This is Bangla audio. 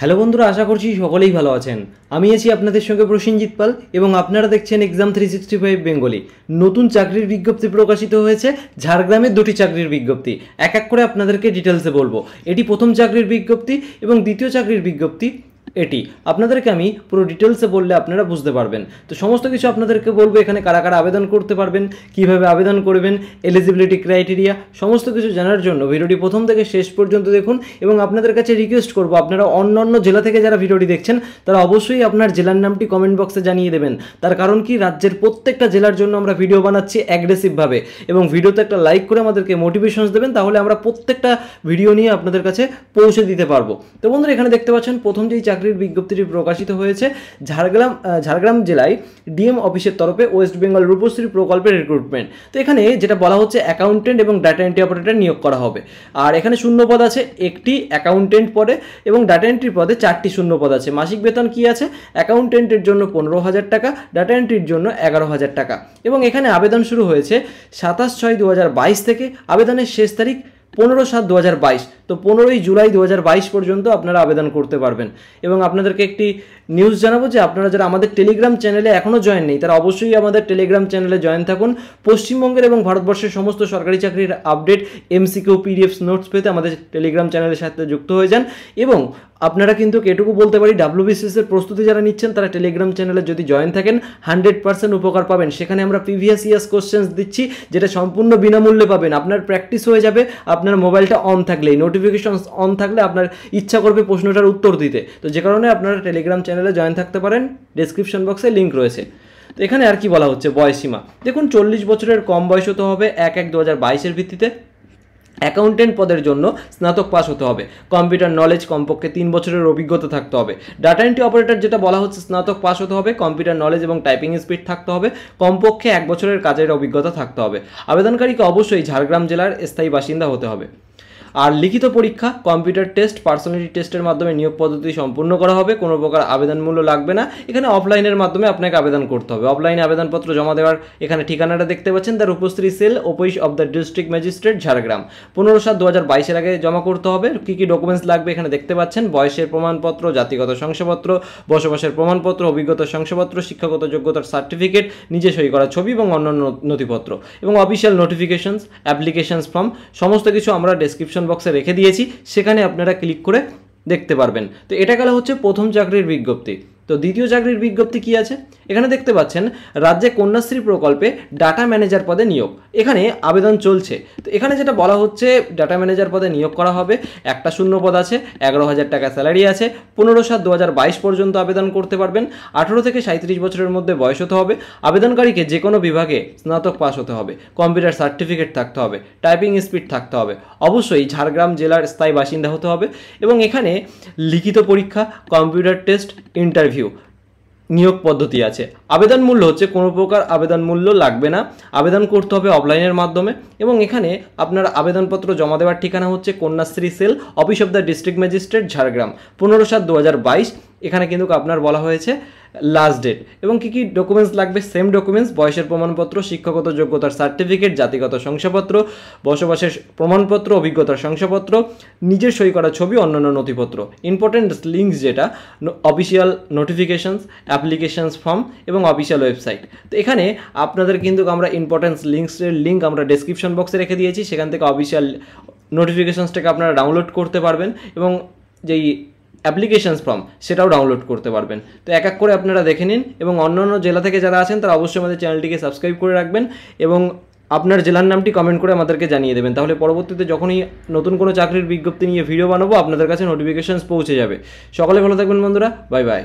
হ্যালো বন্ধুরা আশা করছি সকলেই ভালো আছেন আমি আছি আপনাদের সঙ্গে প্রসেনজিৎ পাল এবং আপনারা দেখছেন exam three sixty five Bengali নতুন চাকরির বিজ্ঞপ্তি প্রকাশিত হয়েছে ঝাড়গ্রামের দুটি চাকরির বিজ্ঞপ্তি এক এক করে আপনাদেরকে ডিটেলসে বলবো এটি প্রথম চাকরির বিজ্ঞপ্তি এবং দ্বিতীয় চাকরির বিজ্ঞপ্তি এটি আপনাদেরকে আমি পুরো ডিটেলসে বললে আপনারা বুঝতে পারবেন তো সমস্ত কিছু আপনাদেরকে বলবো এখানে কারা কারা আবেদন করতে পারবেন কিভাবে আবেদন করবেন এলিজিবিলিটি ক্রাইটেরিয়া সমস্ত কিছু জানার জন্য ভিডিওটি প্রথম থেকে শেষ পর্যন্ত দেখুন এবং আপনাদের কাছে রিকোয়েস্ট করবো আপনারা অন্য অন্য জেলা থেকে যারা ভিডিওটি দেখছেন তারা অবশ্যই আপনার জেলার নামটি কমেন্ট বক্সে জানিয়ে দেবেন তার কারণ কি রাজ্যের প্রত্যেকটা জেলার জন্য আমরা ভিডিও বানাচ্ছি অ্যাগ্রেসিভভাবে এবং ভিডিওতে একটা লাইক করে আমাদেরকে মোটিভেশনস দেবেন তাহলে আমরা প্রত্যেকটা ভিডিও নিয়ে আপনাদের কাছে পৌঁছে দিতে পারবো তো বন্ধুরা এখানে দেখতে পাচ্ছেন প্রথম যেই চাকরি চাকরির বিজ্ঞপ্তিটি প্রকাশিত হয়েছে ঝাড়গ্রাম ঝাড়গ্রাম জেলায় ডিএম অফিসের তরফে ওয়েস্ট বেঙ্গল রূপশ্রী প্রকল্পের রিক্রুটমেন্ট তো এখানে যেটা বলা হচ্ছে অ্যাকাউন্টেন্ট এবং ডাটা এন্ট্রি অপারেটর নিয়োগ করা হবে আর এখানে শূন্য পদ আছে একটি অ্যাকাউন্টেন্ট পদে এবং ডাটা এন্ট্রি পদে চারটি শূন্য পদ আছে মাসিক বেতন কি আছে অ্যাকাউন্টেন্টের জন্য পনেরো হাজার টাকা ডাটা এন্ট্রির জন্য এগারো হাজার টাকা এবং এখানে আবেদন শুরু হয়েছে সাতাশ ছয় দু থেকে আবেদনের শেষ তারিখ পনেরো সাত দু তো পনেরোই জুলাই দু পর্যন্ত আপনারা আবেদন করতে পারবেন এবং আপনাদেরকে একটি নিউজ জানাবো যে আপনারা যারা আমাদের টেলিগ্রাম চ্যানেলে এখনও জয়েন নেই তারা অবশ্যই আমাদের টেলিগ্রাম চ্যানেলে জয়েন থাকুন পশ্চিমবঙ্গের এবং ভারতবর্ষের সমস্ত সরকারি চাকরির আপডেট এমসিকিউ পিডিএফ নোটস পেতে আমাদের টেলিগ্রাম চ্যানেলের সাথে যুক্ত হয়ে যান এবং আপনারা কিন্তু এটুকু বলতে পারি এর প্রস্তুতি যারা নিচ্ছেন তারা টেলিগ্রাম চ্যানেলে যদি জয়েন থাকেন হান্ড্রেড পার্সেন্ট উপকার পাবেন সেখানে আমরা প্রিভিয়াস ইয়ার্স কোশ্চেন্স দিচ্ছি যেটা সম্পূর্ণ বিনামূল্যে পাবেন আপনার প্র্যাকটিস হয়ে যাবে আপনার মোবাইলটা অন থাকলেই নোটিফিকেশন অন থাকলে আপনার ইচ্ছা করবে প্রশ্নটার উত্তর দিতে তো যে কারণে আপনারা টেলিগ্রাম চ্যানেলে জয়েন থাকতে পারেন ডেসক্রিপশন বক্সে লিঙ্ক রয়েছে তো এখানে আর কি বলা হচ্ছে বয়সীমা দেখুন চল্লিশ বছরের কম বয়স তো হবে এক এক দু হাজার বাইশের ভিত্তিতে অ্যাকাউন্টেন্ট পদের জন্য স্নাতক পাস হতে হবে কম্পিউটার নলেজ কমপক্ষে তিন বছরের অভিজ্ঞতা থাকতে হবে ডাটা এন্ট্রি অপারেটর যেটা বলা হচ্ছে স্নাতক পাস হতে হবে কম্পিউটার নলেজ এবং টাইপিং স্পিড থাকতে হবে কমপক্ষে এক বছরের কাজের অভিজ্ঞতা থাকতে হবে আবেদনকারীকে অবশ্যই ঝাড়গ্রাম জেলার স্থায়ী বাসিন্দা হতে হবে আর লিখিত পরীক্ষা কম্পিউটার টেস্ট পার্সোনালিটি টেস্টের মাধ্যমে নিয়োগ পদ্ধতি সম্পূর্ণ করা হবে কোনো প্রকার আবেদন মূল্য লাগবে না এখানে অফলাইনের মাধ্যমে আপনাকে আবেদন করতে হবে অফলাইনে আবেদনপত্র জমা দেওয়ার এখানে ঠিকানাটা দেখতে পাচ্ছেন তার উপস্থিতি cell office of the district magistrate Jhargram পনেরো সাত দু হাজার বাইশের আগে জমা করতে হবে কী কী ডকুমেন্টস লাগবে এখানে দেখতে পাচ্ছেন বয়সের প্রমাণপত্র জাতিগত শংসাপত্র বসবাসের প্রমাণপত্র অভিজ্ঞতা শংসাপত্র শিক্ষাগত যোগ্যতার সার্টিফিকেট নিজে সই করা ছবি এবং অন্যান্য নথিপত্র এবং অফিসিয়াল নোটিফিকেশনস অ্যাপ্লিকেশনস ফর্ম সমস্ত কিছু আমরা ডেসক্রিপশন ডিসক্রিপশন বক্সে রেখে দিয়েছি সেখানে আপনারা ক্লিক করে দেখতে পারবেন তো এটা গেলো হচ্ছে প্রথম চাকরির বিজ্ঞপ্তি তো দ্বিতীয় চাকরির বিজ্ঞপ্তি কি আছে এখানে দেখতে পাচ্ছেন রাজ্যে কন্যাশ্রী প্রকল্পে ডাটা ম্যানেজার পদে নিয়োগ এখানে আবেদন চলছে তো এখানে যেটা বলা হচ্ছে ডাটা ম্যানেজার পদে নিয়োগ করা হবে একটা শূন্য পদ আছে এগারো হাজার টাকা স্যালারি আছে পনেরো সাত দু পর্যন্ত আবেদন করতে পারবেন আঠেরো থেকে সাঁত্রিশ বছরের মধ্যে বয়স হতে হবে আবেদনকারীকে যে কোনো বিভাগে স্নাতক পাস হতে হবে কম্পিউটার সার্টিফিকেট থাকতে হবে টাইপিং স্পিড থাকতে হবে অবশ্যই ঝাড়গ্রাম জেলার স্থায়ী বাসিন্দা হতে হবে এবং এখানে লিখিত পরীক্ষা কম্পিউটার টেস্ট ইন্টারভিউ ইন্টারভিউ নিয়োগ পদ্ধতি আছে আবেদন মূল্য হচ্ছে কোনো প্রকার আবেদন মূল্য লাগবে না আবেদন করতে হবে অফলাইনের মাধ্যমে এবং এখানে আপনার আবেদনপত্র জমা দেওয়ার ঠিকানা হচ্ছে Kanyashree cell office of the district magistrate Jhargram পনেরো সাত দু এখানে কিন্তু আপনার বলা হয়েছে লাস্ট ডেট এবং কী কী ডকুমেন্টস লাগবে সেম ডকুমেন্টস বয়সের প্রমাণপত্র শিক্ষাগত যোগ্যতার সার্টিফিকেট জাতিগত শংসাপত্র বসবাসের প্রমাণপত্র অভিজ্ঞতার শংসাপত্র নিজের সই করা ছবি অন্যান্য নথিপত্র ইম্পর্টেন্ট লিঙ্কস যেটা অফিসিয়াল নোটিফিকেশনস অ্যাপ্লিকেশনস ফর্ম এবং অফিসিয়াল ওয়েবসাইট তো এখানে আপনাদের কিন্তু আমরা ইম্পর্টেন্স লিঙ্কসের লিঙ্ক আমরা ডেসক্রিপশন বক্সে রেখে দিয়েছি সেখান থেকে অফিসিয়াল নোটিফিকেশনসটাকে আপনারা ডাউনলোড করতে পারবেন এবং যেই অ্যাপ্লিকেশানস ফর্ম সেটাও ডাউনলোড করতে পারবেন তো এক এক করে আপনারা দেখে নিন এবং অন্য অন্য জেলা থেকে যারা আছেন তারা অবশ্যই আমাদের চ্যানেলটিকে সাবস্ক্রাইব করে রাখবেন এবং আপনার জেলার নামটি কমেন্ট করে আমাদেরকে জানিয়ে দেবেন তাহলে পরবর্তীতে যখনই নতুন কোনো চাকরির বিজ্ঞপ্তি নিয়ে ভিডিও বানাবো আপনাদের কাছে নোটিফিকেশানস পৌঁছে যাবে সকলে ভালো থাকবেন বন্ধুরা বাই বাই